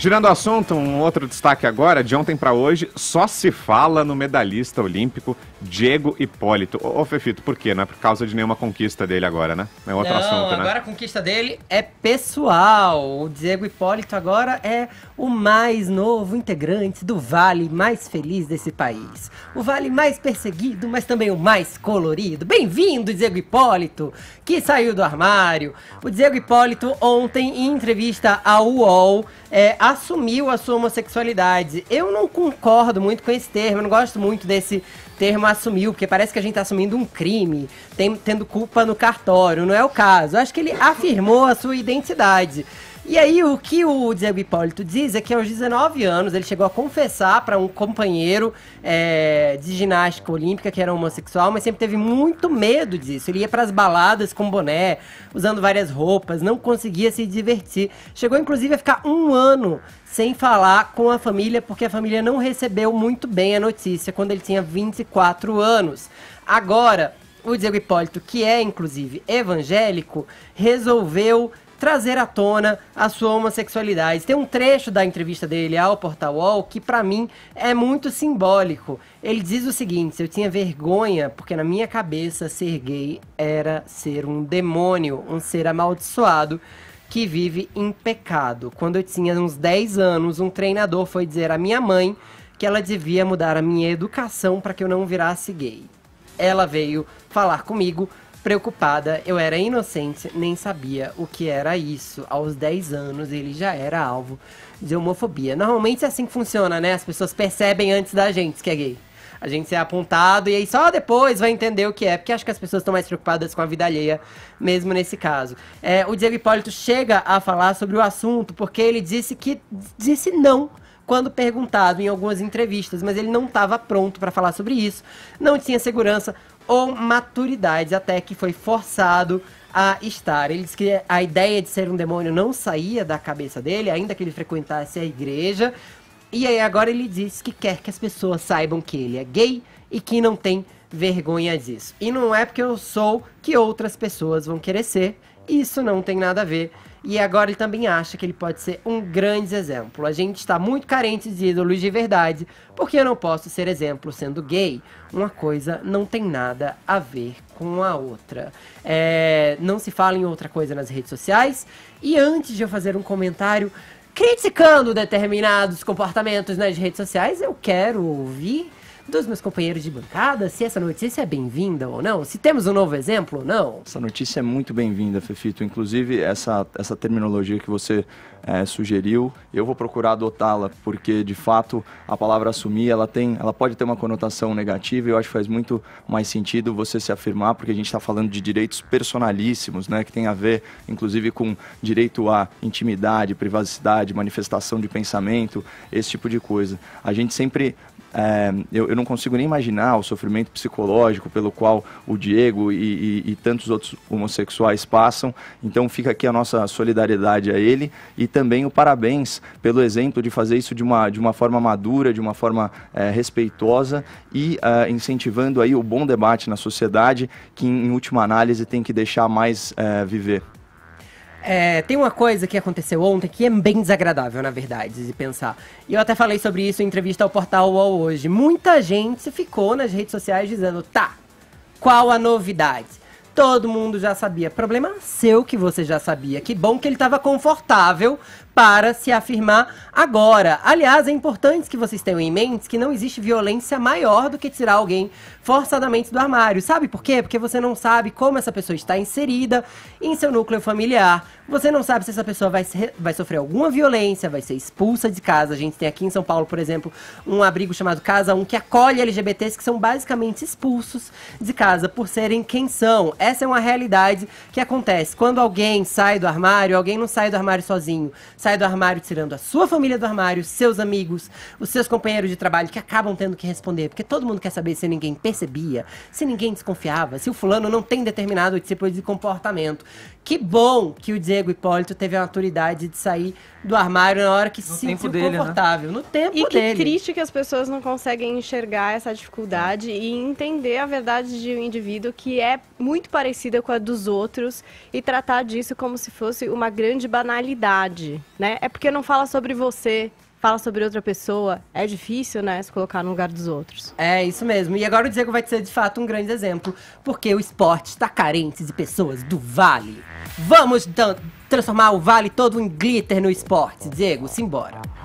Girando o assunto, um outro destaque agora, de ontem para hoje, só se fala no medalhista olímpico Diego Hipólito. Ô, Fefito, por quê? Não é por causa de nenhuma conquista dele agora, né? É outro Não, assunto, né? agora a conquista dele é pessoal. O Diego Hipólito agora é o mais novo integrante do vale mais feliz desse país. O vale mais perseguido, mas também o mais colorido. Bem-vindo, Diego Hipólito, que saiu do armário. O Diego Hipólito, ontem, em entrevista ao UOL, é, assumiu a sua homossexualidade. Eu não concordo muito com esse termo, eu não gosto muito desse termo assumiu, porque parece que a gente está assumindo um crime, tem, tendo culpa no cartório. Não é o caso. Eu acho que ele afirmou a sua identidade. E aí, o que o Diego Hipólito diz é que aos 19 anos ele chegou a confessar para um companheiro é, de ginástica olímpica que era homossexual, mas sempre teve muito medo disso. Ele ia para as baladas com boné, usando várias roupas, não conseguia se divertir. Chegou inclusive a ficar um ano sem falar com a família, porque a família não recebeu muito bem a notícia quando ele tinha 24 anos. Agora, o Diego Hipólito, que é inclusive evangélico, resolveu trazer à tona a sua homossexualidade. Tem um trecho da entrevista dele ao Portal Wall que, para mim, é muito simbólico. Ele diz o seguinte: eu tinha vergonha porque na minha cabeça ser gay era ser um demônio, um ser amaldiçoado que vive em pecado. Quando eu tinha uns 10 anos, um treinador foi dizer à minha mãe que ela devia mudar a minha educação para que eu não virasse gay. Ela veio falar comigo Preocupada, eu era inocente, nem sabia o que era isso. Aos 10 anos ele já era alvo de homofobia. Normalmente é assim que funciona, né? As pessoas percebem antes da gente que é gay. A gente é apontado e aí só depois vai entender o que é, porque acho que as pessoas estão mais preocupadas com a vida alheia, mesmo nesse caso. É, o Diego Hipólito chega a falar sobre o assunto porque ele disse que disse não quando perguntado em algumas entrevistas, mas ele não estava pronto para falar sobre isso, não tinha segurança ou maturidade, até que foi forçado a estar. Ele disse que a ideia de ser um demônio não saía da cabeça dele, ainda que ele frequentasse a igreja. E aí agora ele diz que quer que as pessoas saibam que ele é gay e que não tem vergonha disso. E não é porque eu sou que outras pessoas vão querer ser. Isso não tem nada a ver e agora ele também acha que ele pode ser um grande exemplo. A gente está muito carente de ídolos de verdade, porque eu não posso ser exemplo sendo gay. Uma coisa não tem nada a ver com a outra. É, não se fala em outra coisa nas redes sociais. E antes de eu fazer um comentário criticando determinados comportamentos nas redes sociais, eu quero ouvir dos meus companheiros de bancada se essa notícia é bem-vinda ou não, se temos um novo exemplo ou não. Essa notícia é muito bem-vinda, Fefito. Inclusive, essa, essa terminologia que você é, sugeriu, eu vou procurar adotá-la, porque de fato a palavra assumir ela tem, ela pode ter uma conotação negativa e eu acho que faz muito mais sentido você se afirmar, porque a gente está falando de direitos personalíssimos, né, que tem a ver, inclusive, com direito à intimidade, privacidade, manifestação de pensamento, esse tipo de coisa. A gente sempre é, eu, eu, não consigo nem imaginar o sofrimento psicológico pelo qual o Diego e, e, e, tantos outros homossexuais passam. Então fica aqui a nossa solidariedade a ele e também o parabéns pelo exemplo de fazer isso de uma, de uma forma madura, de uma forma é, respeitosa e é, incentivando aí o bom debate na sociedade que em última análise tem que deixar mais eh, viver. É, tem uma coisa que aconteceu ontem que é bem desagradável, na verdade, de pensar. E eu até falei sobre isso em entrevista ao Portal UOL hoje. Muita gente ficou nas redes sociais dizendo, tá, qual a novidade? Todo mundo já sabia. Problema seu que você já sabia. Que bom que ele estava confortável para se afirmar agora. Aliás, é importante que vocês tenham em mente que não existe violência maior do que tirar alguém forçadamente do armário. Sabe por quê? Porque você não sabe como essa pessoa está inserida em seu núcleo familiar. Você não sabe se essa pessoa vai, ser, vai sofrer alguma violência, vai ser expulsa de casa. A gente tem aqui em São Paulo, por exemplo, um abrigo chamado Casa 1 que acolhe LGBTs que são basicamente expulsos de casa por serem quem são. Essa é uma realidade que acontece. Quando alguém sai do armário, alguém não sai do armário sozinho. Sai sai do armário tirando a sua família do armário, seus amigos, os seus companheiros de trabalho que acabam tendo que responder, porque todo mundo quer saber se ninguém percebia, se ninguém desconfiava, se o fulano não tem determinado tipo de comportamento. Que bom que o Diego Hipólito teve a maturidade de sair do armário na hora que no se sentiu dele, né? confortável, né? no tempo e dele. E que triste que as pessoas não conseguem enxergar essa dificuldade e entender a verdade de um indivíduo que é muito parecida com a dos outros e tratar disso como se fosse uma grande banalidade né? É porque não fala sobre você, fala sobre outra pessoa. É difícil, né, se colocar no lugar dos outros. É, isso mesmo. E agora o Diego vai ser, de fato, um grande exemplo. Porque o esporte está carente de pessoas do Vale. Vamos então, transformar o Vale todo em glitter no esporte. Diego, simbora.